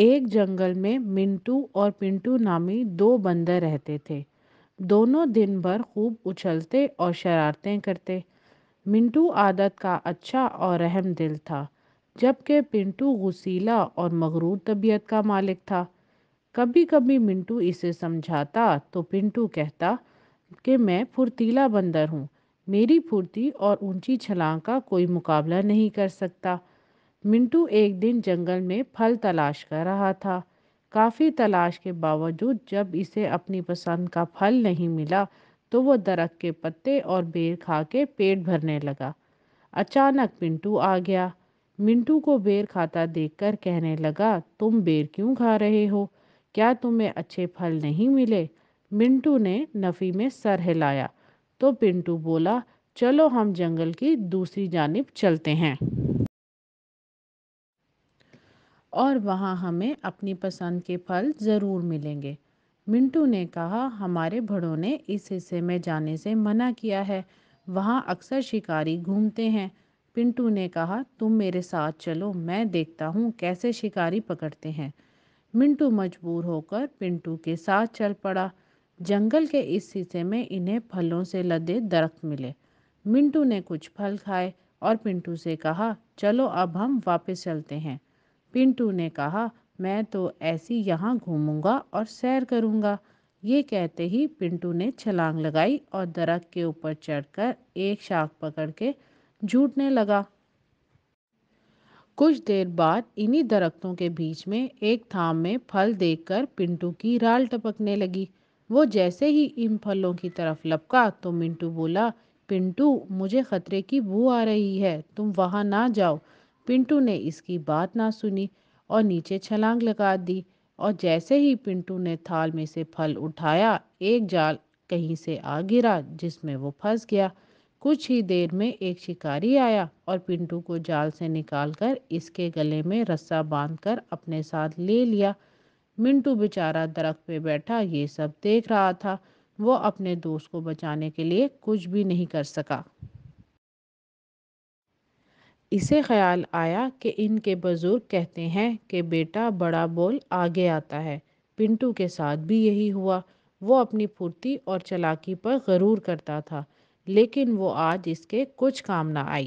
एक जंगल में मिंटू और पिंटू नामी दो बंदर रहते थे दोनों दिन भर खूब उछलते और शरारतें करते मिंटू आदत का अच्छा और रहम दिल था जबकि पिंटू गुसीला और मगरूर तबीयत का मालिक था कभी कभी मिंटू इसे समझाता तो पिंटू कहता कि मैं फुर्तीला बंदर हूँ मेरी फुर्ती और ऊंची छलांग का कोई मुकाबला नहीं कर सकता मिंटू एक दिन जंगल में फल तलाश कर रहा था काफ़ी तलाश के बावजूद जब इसे अपनी पसंद का फल नहीं मिला तो वो दरख्त के पत्ते और बेर खा के पेट भरने लगा अचानक मिंटू आ गया मिंटू को बेर खाता देखकर कहने लगा तुम बेर क्यों खा रहे हो क्या तुम्हें अच्छे फल नहीं मिले मिंटू ने नफ़ी में सर हिलाया तो पिंटू बोला चलो हम जंगल की दूसरी जानब चलते हैं और वहाँ हमें अपनी पसंद के फल ज़रूर मिलेंगे मिंटू ने कहा हमारे भड़ों ने इस हिस्से में जाने से मना किया है वहाँ अक्सर शिकारी घूमते हैं पिंटू ने कहा तुम मेरे साथ चलो मैं देखता हूँ कैसे शिकारी पकड़ते हैं मिंटू मजबूर होकर पिंटू के साथ चल पड़ा जंगल के इस हिस्से में इन्हें फलों से लदे दरख्त मिले मिंटू ने कुछ फल खाए और पिंटू से कहा चलो अब हम वापस चलते हैं पिंटू ने कहा मैं तो ऐसी यहाँ घूमूंगा और सैर करूंगा ये कहते ही पिंटू ने छलांग लगाई और दरख्त के ऊपर चढ़कर एक शाख पकड़ के झूठने लगा कुछ देर बाद इन्हीं दरख्तों के बीच में एक थाम में फल देखकर पिंटू की राल टपकने लगी वो जैसे ही इन फलों की तरफ लपका तो मिंटू बोला पिंटू मुझे खतरे की बू आ रही है तुम वहाँ ना जाओ पिंटू ने इसकी बात ना सुनी और नीचे छलांग लगा दी और जैसे ही पिंटू ने थाल में से फल उठाया एक जाल कहीं से आ गिरा जिसमें वो फंस गया कुछ ही देर में एक शिकारी आया और पिंटू को जाल से निकालकर इसके गले में रस्सा बांधकर अपने साथ ले लिया मिंटू बेचारा दरख्त पे बैठा ये सब देख रहा था वो अपने दोस्त को बचाने के लिए कुछ भी नहीं कर सका इसे ख्याल आया कि इनके बुज़ुर्ग कहते हैं कि बेटा बड़ा बोल आगे आता है पिंटू के साथ भी यही हुआ वो अपनी फुर्ती और चलाकी पर गरूर करता था लेकिन वो आज इसके कुछ काम ना आई